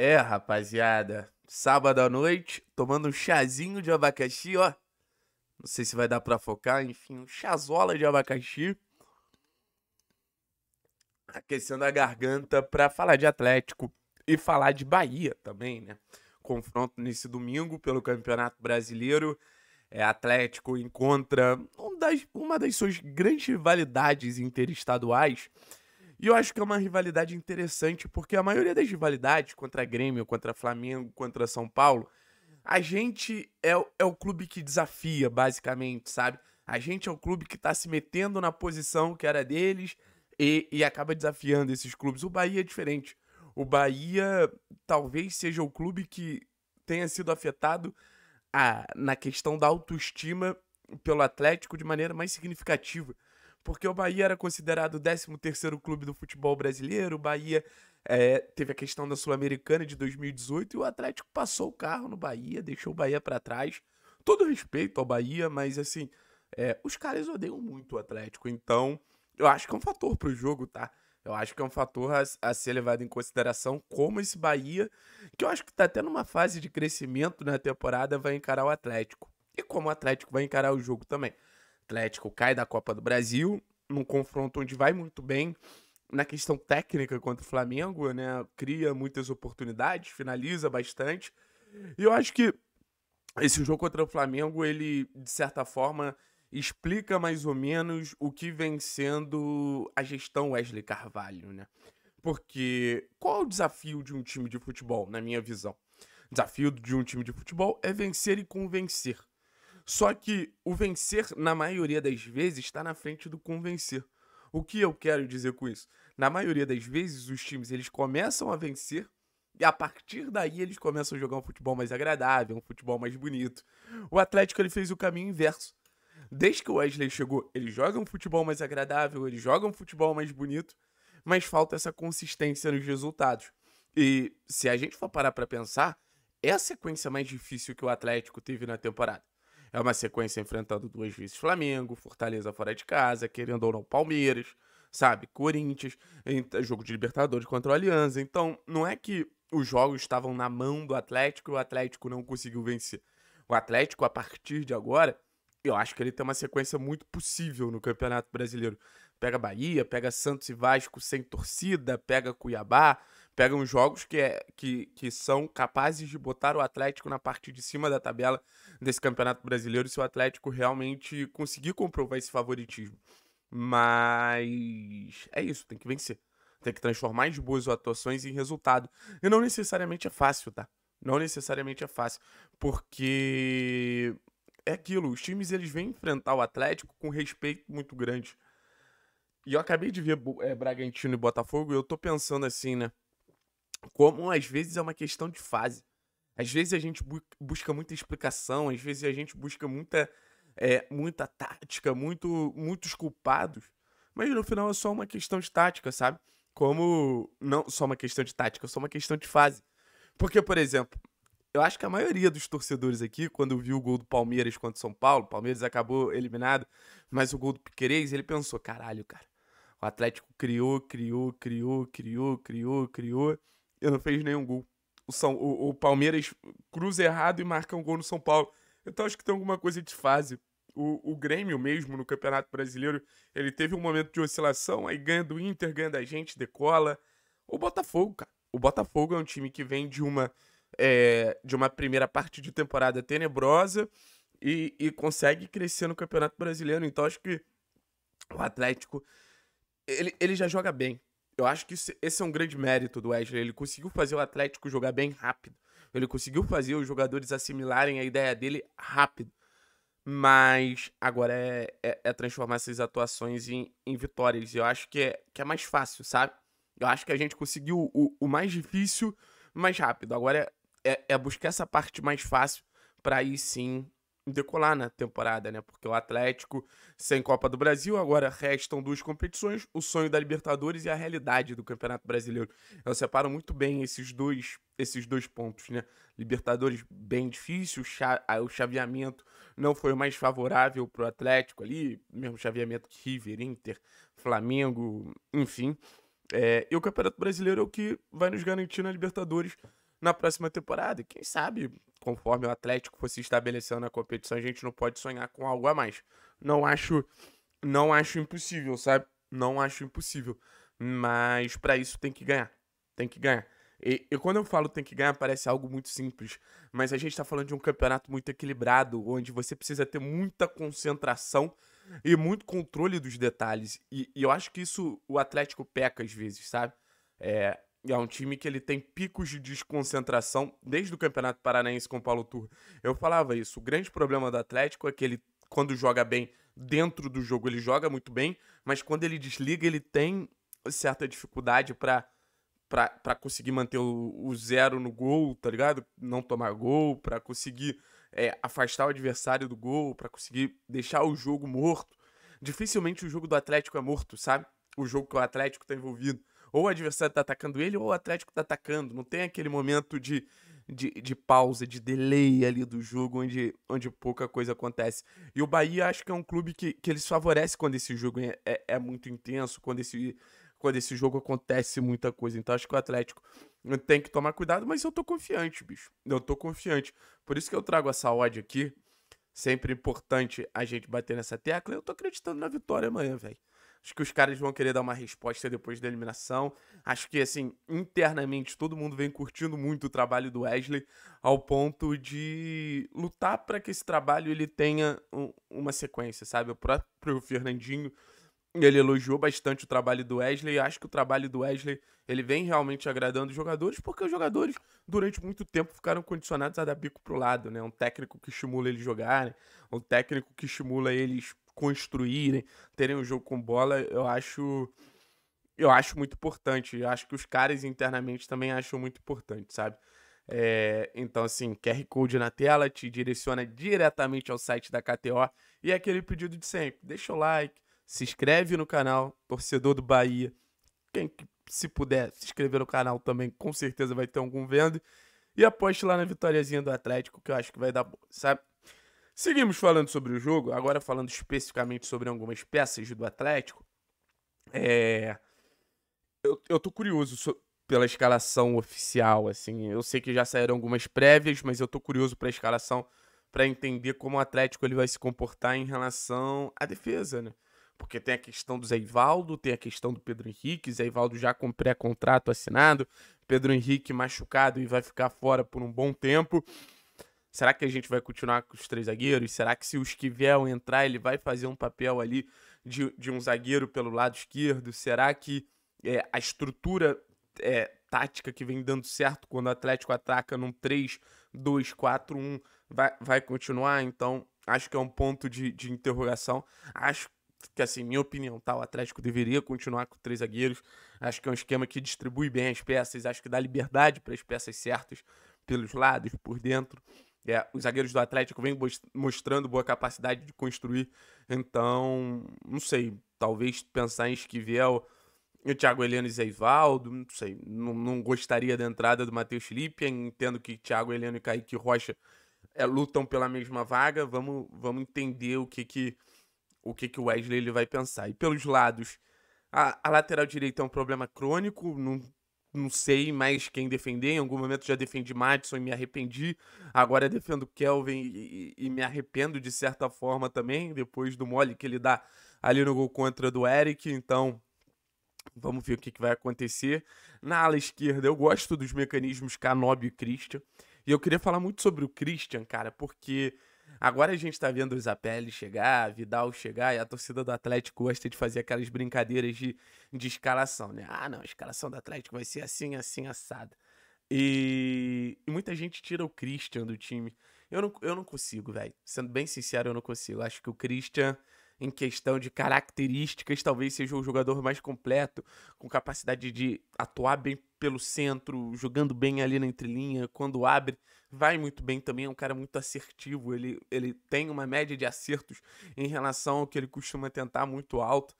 É, rapaziada. Sábado à noite, tomando um chazinho de abacaxi, ó. Não sei se vai dar pra focar, enfim, um chazola de abacaxi. Aquecendo a garganta pra falar de Atlético e falar de Bahia também, né? Confronto nesse domingo pelo Campeonato Brasileiro. É, Atlético encontra um das, uma das suas grandes rivalidades interestaduais e eu acho que é uma rivalidade interessante, porque a maioria das rivalidades contra Grêmio, contra Flamengo, contra São Paulo, a gente é, é o clube que desafia, basicamente, sabe? A gente é o clube que tá se metendo na posição que era deles e, e acaba desafiando esses clubes. O Bahia é diferente. O Bahia talvez seja o clube que tenha sido afetado a, ah, na questão da autoestima pelo Atlético de maneira mais significativa porque o Bahia era considerado o 13 terceiro clube do futebol brasileiro, o Bahia é, teve a questão da Sul-Americana de 2018 e o Atlético passou o carro no Bahia, deixou o Bahia para trás. Todo respeito ao Bahia, mas assim, é, os caras odeiam muito o Atlético, então eu acho que é um fator pro jogo, tá? Eu acho que é um fator a, a, ser levado em consideração, como esse Bahia, que eu acho que tá até numa fase de crescimento na temporada, vai encarar o Atlético. E como o Atlético vai encarar o jogo também. Atlético cai da Copa do Brasil, num confronto onde vai muito bem na questão técnica contra o Flamengo, né? Cria muitas oportunidades, finaliza bastante. E eu acho que esse jogo contra o Flamengo, ele, de certa forma, explica mais ou menos o que vem sendo a gestão Wesley Carvalho, né? Porque qual é o desafio de um time de futebol, na minha visão? O desafio de um time de futebol é vencer e convencer. Só que o vencer, na maioria das vezes, está na frente do convencer. O que eu quero dizer com isso? Na maioria das vezes, os times eles começam a vencer e a partir daí eles começam a jogar um futebol mais agradável, um futebol mais bonito. O Atlético ele fez o caminho inverso. Desde que o Wesley chegou, ele joga um futebol mais agradável, ele joga um futebol mais bonito, mas falta essa consistência nos resultados. E se a gente for parar para pensar, é a sequência mais difícil que o Atlético teve na temporada. É uma sequência enfrentando duas vezes Flamengo, Fortaleza fora de casa, querendo ou não, Palmeiras, sabe? Corinthians, jogo de Libertadores contra o Aliança. Então, não é que os jogos estavam na mão do Atlético e o Atlético não conseguiu vencer. O Atlético, a partir de agora, eu acho que ele tem uma sequência muito possível no Campeonato Brasileiro. Pega Bahia, pega Santos e Vasco sem torcida, pega Cuiabá, pegam jogos que, é, que, que são capazes de botar o Atlético na parte de cima da tabela desse Campeonato Brasileiro se o Atlético realmente conseguir comprovar esse favoritismo. Mas é isso, tem que vencer. Tem que transformar as boas atuações em resultado. E não necessariamente é fácil, tá? Não necessariamente é fácil, porque é aquilo, os times eles vêm enfrentar o Atlético com respeito muito grande. E eu acabei de ver é, Bragantino e Botafogo e eu tô pensando assim, né? como às vezes é uma questão de fase. Às vezes a gente bu busca muita explicação, às vezes a gente busca muita, é, muita tática, muito, muitos culpados. Mas no final é só uma questão de tática, sabe? Como. Não só uma questão de tática, é só uma questão de fase. Porque, por exemplo, eu acho que a maioria dos torcedores aqui, quando viu o gol do Palmeiras contra o São Paulo, o Palmeiras acabou eliminado, mas o gol do Piquerez, ele pensou: caralho, cara, o Atlético criou, criou, criou, criou, criou, criou e não fez nenhum gol. O, São, o, o Palmeiras cruza errado e marca um gol no São Paulo. Então acho que tem alguma coisa de fase. O, o Grêmio mesmo, no Campeonato Brasileiro, ele teve um momento de oscilação, aí ganha do Inter, ganha da gente, decola. O Botafogo, cara. O Botafogo é um time que vem de uma, é, de uma primeira parte de temporada tenebrosa e, e consegue crescer no Campeonato Brasileiro. Então acho que o Atlético, ele, ele já joga bem. Eu acho que esse é um grande mérito do Wesley. Ele conseguiu fazer o Atlético jogar bem rápido. Ele conseguiu fazer os jogadores assimilarem a ideia dele rápido. Mas agora é, é, é transformar essas atuações em, em vitórias. Eu acho que é, que é mais fácil, sabe? Eu acho que a gente conseguiu o, o mais difícil mais rápido. Agora é, é, é buscar essa parte mais fácil para aí sim decolar na temporada, né? Porque o Atlético, sem Copa do Brasil, agora restam duas competições, o sonho da Libertadores e a realidade do Campeonato Brasileiro. Eu separo muito bem esses dois, esses dois pontos, né? Libertadores bem difícil, o ah, chaveamento não foi o mais favorável para o Atlético ali, mesmo chaveamento que River, Inter, Flamengo, enfim. É, e o Campeonato Brasileiro é o que vai nos garantir na Libertadores na próxima temporada. Quem sabe, conforme o Atlético for se estabelecendo na competição, a gente não pode sonhar com algo a mais. Não acho, não acho impossível, sabe? Não acho impossível. Mas para isso tem que ganhar. Tem que ganhar. E, e, quando eu falo tem que ganhar, parece algo muito simples. Mas a gente está falando de um campeonato muito equilibrado, onde você precisa ter muita concentração e muito controle dos detalhes. E, e eu acho que isso o Atlético peca às vezes, sabe? É, é um time que ele tem picos de desconcentração desde o Campeonato Paranaense com o Paulo Turra. Eu falava isso. O grande problema do Atlético é que ele, quando joga bem dentro do jogo, ele joga muito bem, mas quando ele desliga, ele tem certa dificuldade para para conseguir manter o, o, zero no gol, tá ligado? Não tomar gol, para conseguir é, afastar o adversário do gol, para conseguir deixar o jogo morto. Dificilmente o jogo do Atlético é morto, sabe? O jogo que o Atlético tá envolvido. Ou o adversário tá atacando ele, ou o Atlético tá atacando. Não tem aquele momento de, de, de pausa, de delay ali do jogo, onde, onde pouca coisa acontece. E o Bahia acho que é um clube que, que eles favorece quando esse jogo é, é, é muito intenso, quando esse quando esse jogo acontece muita coisa. Então acho que o Atlético tem que tomar cuidado, mas eu tô confiante, bicho. Eu tô confiante. Por isso que eu trago essa odd aqui. Sempre importante a gente bater nessa tecla. Eu tô acreditando na vitória amanhã, velho. Acho que os caras vão querer dar uma resposta depois da eliminação. Acho que, assim, internamente todo mundo vem curtindo muito o trabalho do Wesley, ao ponto de lutar para que esse trabalho ele tenha um, uma sequência, sabe? O próprio Fernandinho, ele elogiou bastante o trabalho do Wesley, e acho que o trabalho do Wesley, ele vem realmente agradando os jogadores, porque os jogadores, durante muito tempo, ficaram condicionados a dar bico pro lado, né? Um técnico que estimula eles jogarem, um técnico que estimula eles construírem, terem um jogo com bola, eu acho eu acho muito importante. Eu acho que os caras internamente também acham muito importante, sabe? É, então, assim, QR Code na tela te direciona diretamente ao site da KTO. E é aquele pedido de sempre: deixa o like, se inscreve no canal, torcedor do Bahia. Quem se puder se inscrever no canal também, com certeza vai ter algum vendo. E aposte lá na vitóriazinha do Atlético, que eu acho que vai dar boa, sabe? Seguimos falando sobre o jogo, agora falando especificamente sobre algumas peças do Atlético. É... Eu, eu tô curioso so... pela escalação oficial, assim. Eu sei que já saíram algumas prévias, mas eu tô curioso pra escalação para entender como o Atlético ele vai se comportar em relação à defesa, né? Porque tem a questão do Zé Ivaldo, tem a questão do Pedro Henrique, Zé Ivaldo já com pré-contrato assinado, Pedro Henrique machucado e vai ficar fora por um bom tempo. Será que a gente vai continuar com os três zagueiros? Será que se o Esquivel entrar, ele vai fazer um papel ali de, de um zagueiro pelo lado esquerdo? Será que é, a estrutura é, tática que vem dando certo quando o Atlético ataca num 3-2-4-1 vai, vai continuar? Então, acho que é um ponto de, de interrogação. Acho que, assim, minha opinião, tá? O Atlético deveria continuar com três zagueiros. Acho que é um esquema que distribui bem as peças, acho que dá liberdade para as peças certas pelos lados, por dentro. É, os zagueiros do Atlético vêm mostrando boa capacidade de construir. Então, não sei. Talvez pensar em Esquivel, o Thiago Heleno e Zeivaldo. Não sei. Não, não gostaria da entrada do Matheus Felipe. Entendo que Thiago Heleno e Kaique Rocha é, lutam pela mesma vaga. Vamos, vamos entender o que que o que que Wesley ele vai pensar. E pelos lados, a, a lateral direita é um problema crônico. Não não sei mais quem defender. Em algum momento já defendi Madison e me arrependi. Agora defendo Kelvin e, e, me arrependo de certa forma também, depois do mole que ele dá ali no gol contra do Eric. Então, vamos ver o que, que vai acontecer. Na ala esquerda, eu gosto dos mecanismos Canob e Christian. E eu queria falar muito sobre o Christian, cara, porque Agora a gente tá vendo o Zapelli chegar, Vidal chegar, e a torcida do Atlético gosta de fazer aquelas brincadeiras de, de escalação, né? Ah, não, a escalação do Atlético vai ser assim, assim, assada. E, e muita gente tira o Christian do time. Eu não, eu não consigo, velho. Sendo bem sincero, eu não consigo. Acho que o Christian em questão de características, talvez seja o jogador mais completo, com capacidade de atuar bem pelo centro, jogando bem ali na entrelinha, quando abre, vai muito bem também, é um cara muito assertivo, ele, ele tem uma média de acertos em relação ao que ele costuma tentar muito alto.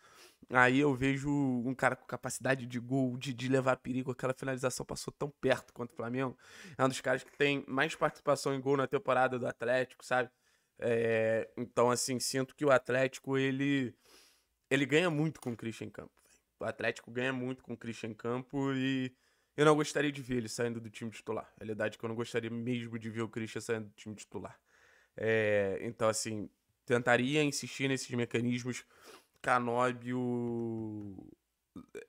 Aí eu vejo um cara com capacidade de gol, de, de levar perigo, aquela finalização passou tão perto quanto o Flamengo. É um dos caras que tem mais participação em gol na temporada do Atlético, sabe? É, então, assim, sinto que o Atlético, ele, ele ganha muito com o Christian Campo. O Atlético ganha muito com o Christian Campo e eu não gostaria de ver ele saindo do time titular. A realidade é que eu não gostaria mesmo de ver o Christian saindo do time titular. É, então, assim, tentaria insistir nesses mecanismos Canóbio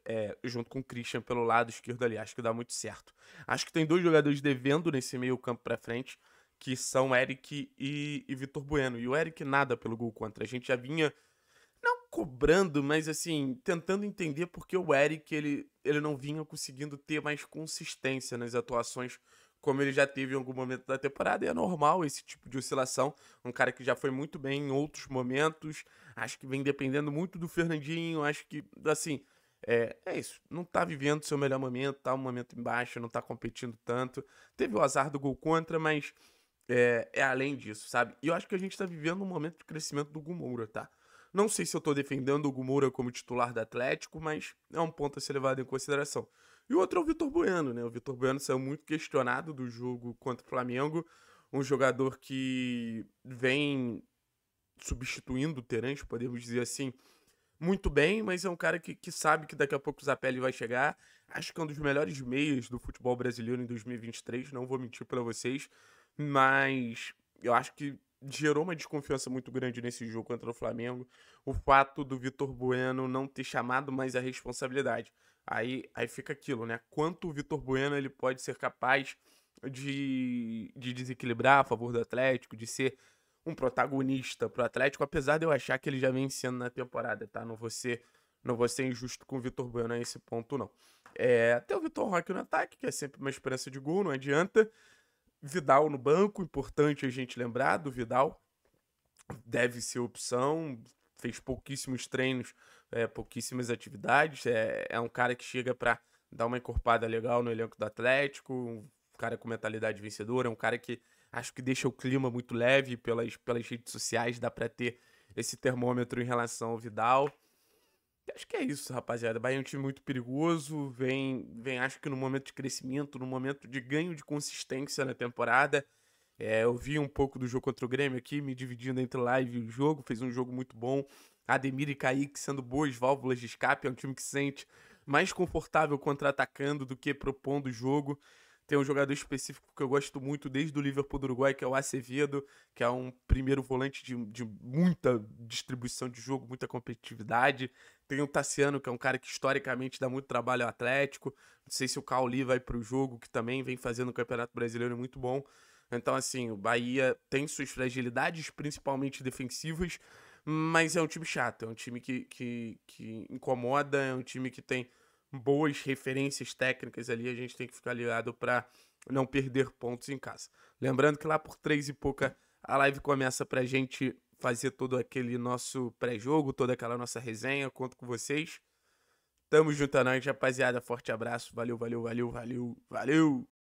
é, junto com o Christian pelo lado esquerdo ali. Acho que dá muito certo. Acho que tem dois jogadores devendo nesse meio campo para frente que são Eric e, e Vitor Bueno. E o Eric nada pelo gol contra. A gente já vinha não cobrando, mas assim, tentando entender porque o Eric ele, ele não vinha conseguindo ter mais consistência nas atuações como ele já teve em algum momento da temporada, e é normal esse tipo de oscilação. Um cara que já foi muito bem em outros momentos, acho que vem dependendo muito do Fernandinho, acho que, assim, é, é isso. Não tá vivendo seu melhor momento, tá um momento embaixo, não tá competindo tanto. Teve o azar do gol contra, mas é, é, além disso, sabe? E eu acho que a gente tá vivendo um momento de crescimento do Gumoura, tá? Não sei se eu tô defendendo o Gumoura como titular do Atlético, mas é um ponto a ser levado em consideração. E o outro é o Vitor Bueno, né? O Vitor Bueno saiu muito questionado do jogo contra o Flamengo. Um jogador que vem substituindo o Terence, podemos dizer assim, muito bem, mas é um cara que, que sabe que daqui a pouco o Zapelli vai chegar. Acho que é um dos melhores meias do futebol brasileiro em 2023, não vou mentir para vocês mas eu acho que gerou uma desconfiança muito grande nesse jogo contra o Flamengo o fato do Vitor Bueno não ter chamado mais a responsabilidade. Aí, aí fica aquilo, né? Quanto o Vitor Bueno ele pode ser capaz de, de desequilibrar a favor do Atlético, de ser um protagonista para o Atlético, apesar de eu achar que ele já vem sendo na temporada, tá? Não vou ser, não vou ser injusto com o Vitor Bueno a esse ponto, não. É, até o Vitor Roque no ataque, que é sempre uma esperança de gol, não adianta. Vidal no banco, importante a gente lembrar do Vidal. Deve ser opção, fez pouquíssimos treinos, é, pouquíssimas atividades. É, é um cara que chega para dar uma encorpada legal no elenco do Atlético, um cara com mentalidade vencedora, é um cara que acho que deixa o clima muito leve pelas, pelas redes sociais, dá para ter esse termômetro em relação ao Vidal. Acho que é isso, rapaziada. Bahia é um time muito perigoso, vem, vem acho que no momento de crescimento, no momento de ganho de consistência na temporada. É, eu vi um pouco do jogo contra o Grêmio aqui, me dividindo entre live e o jogo, fez um jogo muito bom. Ademir e Kaique sendo boas válvulas de escape, é um time que se sente mais confortável contra-atacando do que propondo o jogo. Tem um jogador específico que eu gosto muito desde o Liverpool do Uruguai, que é o Acevedo, que é um primeiro volante de, de muita distribuição de jogo, muita competitividade. Tem o Tassiano, que é um cara que historicamente dá muito trabalho ao Atlético. Não sei se o Cauli vai para o jogo, que também vem fazendo o Campeonato Brasileiro muito bom. Então, assim, o Bahia tem suas fragilidades, principalmente defensivas, mas é um time chato, é um time que, que, que incomoda, é um time que tem boas referências técnicas ali, a gente tem que ficar ligado para não perder pontos em casa. Lembrando que lá por três e pouca a live começa para a gente fazer todo aquele nosso pré-jogo, toda aquela nossa resenha, conto com vocês. Tamo junto a é nós, rapaziada. Forte abraço. Valeu, valeu, valeu, valeu, valeu.